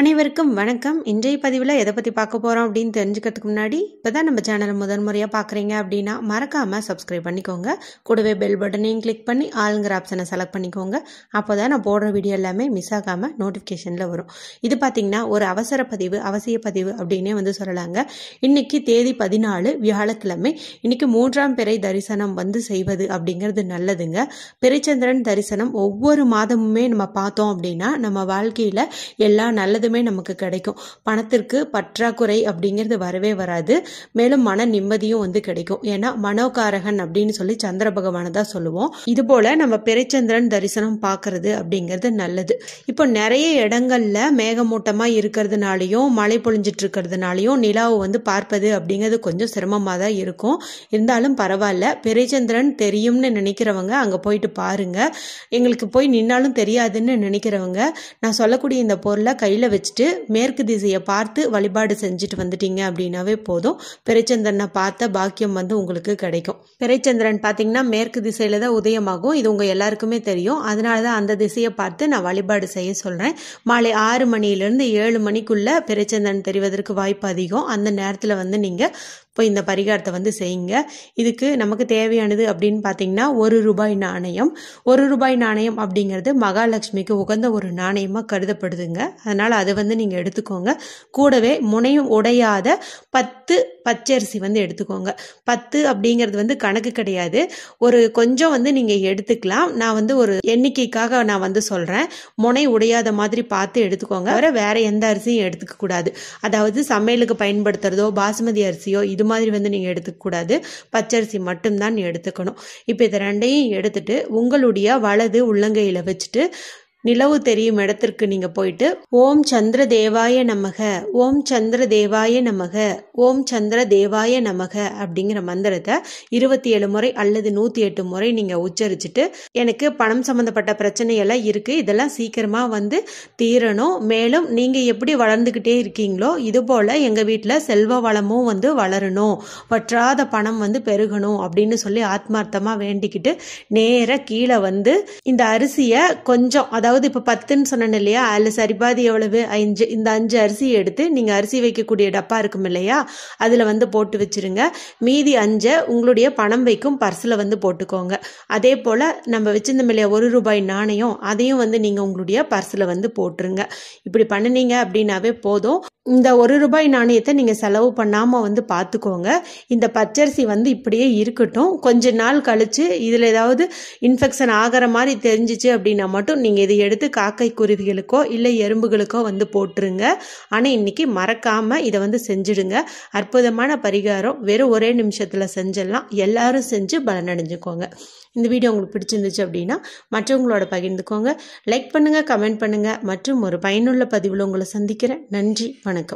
அனைவருக்கும் வணக்கம் இன்றைய பதிவில் எதை பற்றி பார்க்க போகிறோம் அப்படின்னு தெரிஞ்சுக்கிறதுக்கு முன்னாடி இப்போ தான் நம்ம சேனலை முதன் முறையாக பார்க்குறீங்க அப்படின்னா மறக்காமல் சப்ஸ்கிரைப் பண்ணிக்கோங்க கூடவே பெல் பட்டனையும் கிளிக் பண்ணி ஆளுங்கிற ஆப்ஷனை செலக்ட் பண்ணிக்கோங்க அப்போ தான் நான் போடுற வீடியோ எல்லாமே மிஸ் ஆகாமல் நோட்டிஃபிகேஷனில் வரும் இது பார்த்திங்கன்னா ஒரு அவசர பதிவு அவசிய பதிவு அப்படின்னே வந்து சொல்லலாங்க இன்றைக்கி தேதி பதினாலு வியாழக்கிழமை இன்றைக்கி மூன்றாம் பிறை தரிசனம் வந்து செய்வது அப்படிங்கிறது நல்லதுங்க பிறைச்சந்திரன் தரிசனம் ஒவ்வொரு மாதமுமே நம்ம பார்த்தோம் அப்படின்னா நம்ம வாழ்க்கையில் எல்லாம் நல்லது எப்பொழுதுமே நமக்கு கிடைக்கும் பணத்திற்கு பற்றாக்குறை அப்படிங்கிறது வரவே வராது மேலும் மன நிம்மதியும் வந்து கிடைக்கும் ஏன்னா மனோகாரகன் அப்படின்னு சொல்லி சந்திர பகவானை தான் சொல்லுவோம் இது போல நம்ம பிறைச்சந்திரன் தரிசனம் பார்க்கறது அப்படிங்கிறது நல்லது இப்போ நிறைய இடங்கள்ல மேகமூட்டமாக இருக்கிறதுனாலையும் மழை பொழிஞ்சிட்டு இருக்கிறதுனாலையும் நிலாவை வந்து பார்ப்பது அப்படிங்கிறது கொஞ்சம் சிரமமாக தான் இருக்கும் இருந்தாலும் பரவாயில்ல பிறைச்சந்திரன் தெரியும்னு நினைக்கிறவங்க அங்கே போயிட்டு பாருங்க எங்களுக்கு போய் நின்னாலும் தெரியாதுன்னு நினைக்கிறவங்க நான் சொல்லக்கூடிய இந்த பொருளை கையில் வச்சுட்டு மேற்கு திசையை பார்த்து வழிபாடு செஞ்சுட்டு வந்துட்டீங்க அப்படின்னாவே போதும் பிறைச்சந்திரனை பார்த்த பாக்கியம் வந்து உங்களுக்கு கிடைக்கும் பிறைச்சந்திரன் பார்த்தீங்கன்னா மேற்கு திசையில் தான் உதயமாகும் இது உங்கள் எல்லாருக்குமே தெரியும் அதனால தான் அந்த திசையை பார்த்து நான் வழிபாடு செய்ய சொல்கிறேன் மாலை ஆறு மணியிலேருந்து ஏழு மணிக்குள்ளே பிறைச்சந்திரன் தெரிவதற்கு வாய்ப்பு அதிகம் அந்த நேரத்தில் வந்து நீங்கள் இப்போ இந்த பரிகாரத்தை வந்து செய்யுங்க இதுக்கு நமக்கு தேவையானது அப்படின்னு பார்த்தீங்கன்னா ஒரு ரூபாய் நாணயம் ஒரு ரூபாய் நாணயம் அப்படிங்கிறது மகாலட்சுமிக்கு உகந்த ஒரு நாணயமாக கருதப்படுதுங்க அதனால் அதை வந்து நீங்கள் எடுத்துக்கோங்க கூடவே முனையும் உடையாத பத்து பச்சரிசி வந்து எடுத்துக்கோங்க பத்து அப்படிங்கிறது வந்து கணக்கு கிடையாது ஒரு கொஞ்சம் வந்து நீங்கள் எடுத்துக்கலாம் நான் வந்து ஒரு எண்ணிக்கைக்காக நான் வந்து சொல்கிறேன் முனை உடையாத மாதிரி பார்த்து எடுத்துக்கோங்க வேற வேற எந்த அரிசியும் எடுத்துக்க கூடாது அதாவது சமையலுக்கு பயன்படுத்துறதோ பாசுமதி அரிசியோ இது மாதிரி வந்து நீங்கள் எடுத்துக்கூடாது பச்சரிசி மட்டும்தான் நீ எடுத்துக்கணும் இப்போ இதை ரெண்டையும் எடுத்துட்டு உங்களுடைய வலது உள்ளங்கையில் வச்சுட்டு நிலவு தெரியும் இடத்திற்கு நீங்கள் போயிட்டு ஓம் சந்திர தேவாய நமக ஓம் சந்திர தேவாய நமக ஓம் சந்திர தேவாய நமக அப்படிங்கிற மந்திரத்தை இருபத்தி ஏழு முறை அல்லது நூற்றி எட்டு முறை நீங்கள் உச்சரிச்சுட்டு எனக்கு பணம் சம்மந்தப்பட்ட பிரச்சனையெல்லாம் இருக்குது இதெல்லாம் சீக்கிரமாக வந்து தீரணும் மேலும் நீங்கள் எப்படி வளர்ந்துக்கிட்டே இருக்கீங்களோ இது போல எங்கள் வீட்டில் செல்வ வளமும் வந்து வளரணும் வற்றாத பணம் வந்து பெருகணும் அப்படின்னு சொல்லி ஆத்மார்த்தமாக வேண்டிக்கிட்டு நேராக கீழே வந்து இந்த அரிசியை கொஞ்சம் அதாவது அதாவது இப்போ பத்துன்னு சொன்னேன் இல்லையா அதில் சரிபாதி எவ்வளவு அஞ்சு இந்த அஞ்சு அரிசி எடுத்து நீங்கள் அரிசி வைக்கக்கூடிய டப்பா இருக்கும் இல்லையா அதில் வந்து போட்டு வச்சுருங்க மீதி அஞ்சை உங்களுடைய பணம் வைக்கும் பர்ஸில் வந்து போட்டுக்கோங்க அதே போல் நம்ம வச்சிருந்தோம் இல்லையா ஒரு ரூபாய் நாணயம் அதையும் வந்து நீங்கள் உங்களுடைய பர்ஸில் வந்து போட்டுருங்க இப்படி பண்ணினீங்க அப்படின்னாவே போதும் இந்த ஒரு ரூபாய் நாணயத்தை நீங்கள் செலவு பண்ணாமல் வந்து பார்த்துக்கோங்க இந்த பச்சரிசி வந்து இப்படியே இருக்கட்டும் கொஞ்ச நாள் கழித்து இதில் ஏதாவது இன்ஃபெக்ஷன் ஆகிற மாதிரி தெரிஞ்சிச்சு அப்படின்னா மட்டும் நீங்கள் இதை எடுத்து காக்கை குருவிகளுக்கோ இல்லை எறும்புகளுக்கோ வந்து போட்டுருங்க ஆனால் இன்றைக்கி மறக்காமல் இதை வந்து செஞ்சுடுங்க அற்புதமான பரிகாரம் வெறும் ஒரே நிமிஷத்தில் செஞ்சிடலாம் எல்லாரும் செஞ்சு பலனடைஞ்சுக்கோங்க இந்த வீடியோ உங்களுக்கு பிடிச்சிருந்துச்சு அப்படின்னா மற்றவங்களோட பகிர்ந்துக்கோங்க லைக் பண்ணுங்கள் கமெண்ட் பண்ணுங்கள் மற்றும் ஒரு பயனுள்ள பதிவில் உங்களை சந்திக்கிறேன் நன்றி வணக்கம் வணக்கம்